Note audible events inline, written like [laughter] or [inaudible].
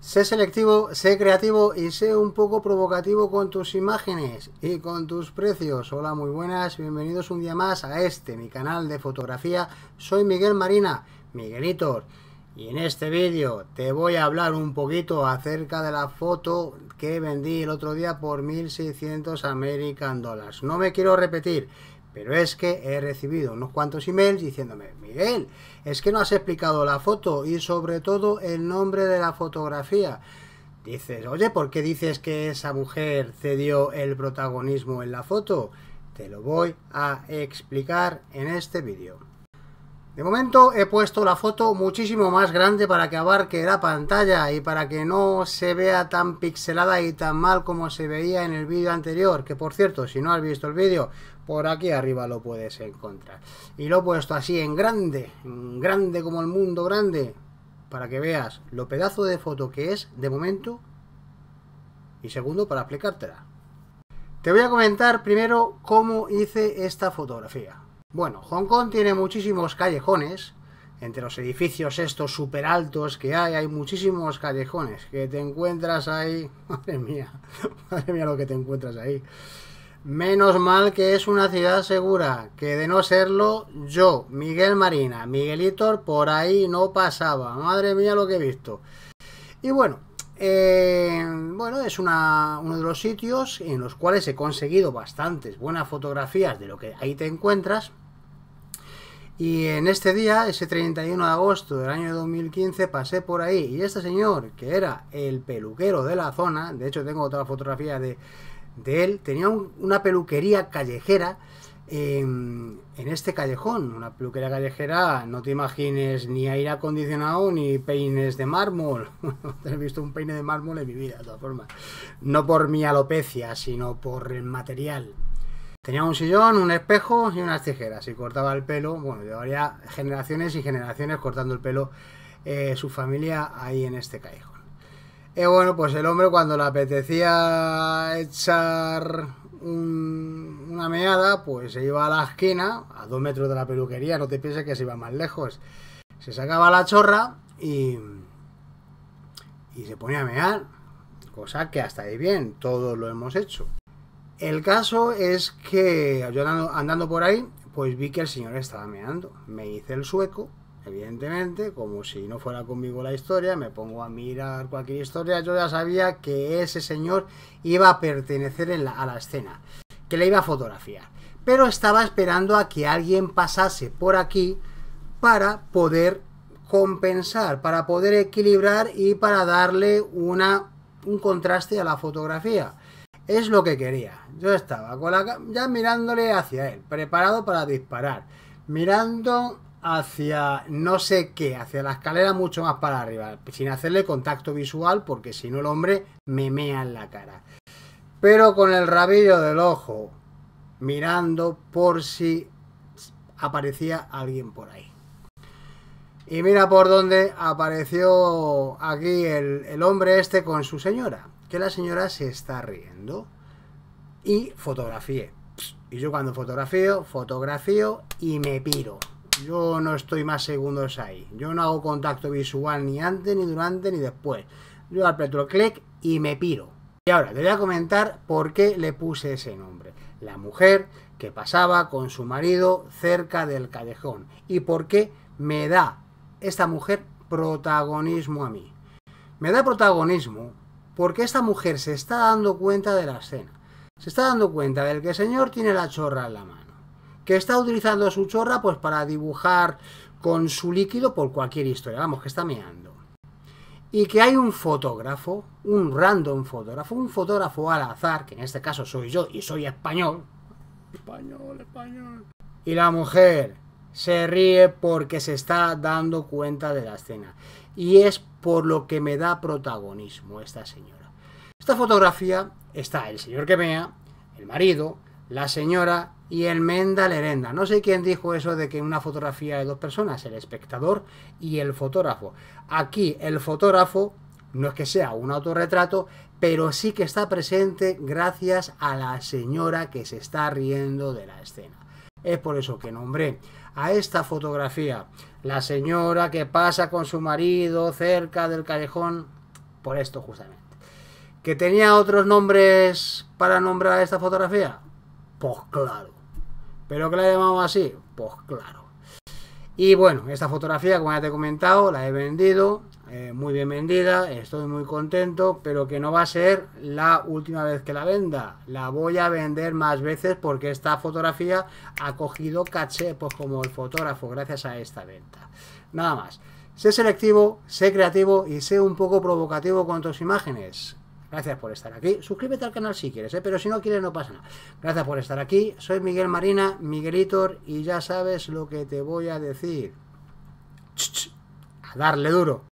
Sé selectivo, sé creativo y sé un poco provocativo con tus imágenes y con tus precios. Hola, muy buenas, bienvenidos un día más a este, mi canal de fotografía. Soy Miguel Marina, Miguelitor, y en este vídeo te voy a hablar un poquito acerca de la foto que vendí el otro día por 1600 American Dollars. No me quiero repetir, pero es que he recibido unos cuantos emails diciéndome, Miguel, es que no has explicado la foto y sobre todo el nombre de la fotografía. Dices, oye, ¿por qué dices que esa mujer cedió el protagonismo en la foto? Te lo voy a explicar en este vídeo. De momento he puesto la foto muchísimo más grande para que abarque la pantalla y para que no se vea tan pixelada y tan mal como se veía en el vídeo anterior, que por cierto, si no has visto el vídeo, por aquí arriba lo puedes encontrar. Y lo he puesto así en grande, grande como el mundo grande, para que veas lo pedazo de foto que es de momento y segundo para explicártela. Te voy a comentar primero cómo hice esta fotografía. Bueno, Hong Kong tiene muchísimos callejones, entre los edificios estos super altos que hay, hay muchísimos callejones que te encuentras ahí. [laughs] Madre mía, madre mía lo que te encuentras ahí. Menos mal que es una ciudad segura, que de no serlo, yo, Miguel Marina, Miguelito, por ahí no pasaba. Madre mía lo que he visto. Y bueno, eh, bueno, es uno de los sitios en los cuales he conseguido bastantes buenas fotografías de lo que ahí te encuentras. Y en este día, ese 31 de agosto del año 2015, pasé por ahí y este señor, que era el peluquero de la zona, de hecho tengo otra fotografía de, de él. Tenía una peluquería callejera em, en, este callejón. Una peluquería callejera, no te imagines ni aire acondicionado ni peines de mármol. [laughs] no he visto un peine de mármol en mi vida, de todas formas. No por mi alopecia, sino por el material. Tenía un sillón, un espejo y unas tijeras y cortaba el pelo. Bueno, llevaría generaciones y generaciones cortando el pelo eh, su familia ahí en este callejón. Eh, bueno, pues el hombre cuando le apetecía echar una meada, pues se iba a la esquina, a dos metros de la peluquería, no te pienses que se iba más lejos. Se sacaba la chorra y, y se ponía a mear, cosa que hasta ahí bien, todos lo hemos hecho. El caso es que yo andando, andando por ahí, pues vi que el señor estaba meando. Me hice el sueco Evidentemente, como si no fuera conmigo la historia, me pongo a mirar cualquier historia. Yo ya sabía que ese señor iba a pertenecer a la escena, que le iba a fotografiar. Pero estaba esperando a que alguien pasase por aquí para poder compensar, para poder equilibrar y para darle un contraste a la fotografía. Es lo que quería. Yo estaba con la, ya mirándole hacia él, preparado para disparar, mirando hacia no sé qué, hacia la escalera mucho más para arriba, sin hacerle contacto visual, porque si no el hombre me mea en la cara. Pero con el rabillo del ojo, mirando por si aparecía alguien por ahí. Y mira por dónde apareció aquí el, el hombre este con su señora, que la señora se está riendo. Y fotografié. Y yo cuando fotografío, fotografío y me piro. Yo no estoy más segundos ahí. Yo no hago contacto visual ni antes, ni durante, ni después. Yo al el clic y me piro. Y ahora te voy a comentar por qué le puse ese nombre. La mujer que pasaba con su marido cerca del callejón. Y por qué me da esta mujer protagonismo a mí. Me da protagonismo porque esta mujer se está dando cuenta de la escena. Se está dando cuenta del que el señor tiene la chorra en la mano que está utilizando su chorra pues para dibujar con su líquido por cualquier historia, vamos, que está meando. Y que hay un fotógrafo, un random fotógrafo, un fotógrafo al azar, que en este caso soy yo y soy español. Español, español. Y la mujer se ríe porque se está dando cuenta de la escena. Y es por lo que me da protagonismo esta señora. Esta fotografía está el señor que mea, el marido, la señora y el Menda Lerenda. No sé quién dijo eso de que una fotografía de dos personas, el espectador y el fotógrafo. Aquí el fotógrafo no es que sea un autorretrato, pero sí que está presente gracias a la señora que se está riendo de la escena. Es por eso que nombré a esta fotografía la señora que pasa con su marido cerca del callejón, por esto justamente. ¿Que tenía otros nombres para nombrar esta fotografía? Pues claro. ¿Pero qué la llamamos así? Pues claro. Y bueno, esta fotografía, como ya te he comentado, la he vendido, eh, muy bien vendida, estoy muy contento, pero que no va a ser la última vez que la venda. La voy a vender más veces porque esta fotografía ha cogido caché, pues como el fotógrafo, gracias a esta venta. Nada más. Sé selectivo, sé creativo y sé un poco provocativo con tus imágenes. Gracias por estar aquí. Suscríbete al canal si quieres, ¿eh? pero si no quieres no pasa nada. Gracias por estar aquí. Soy Miguel Marina, Miguelitor, y ya sabes lo que te voy a decir. A darle duro.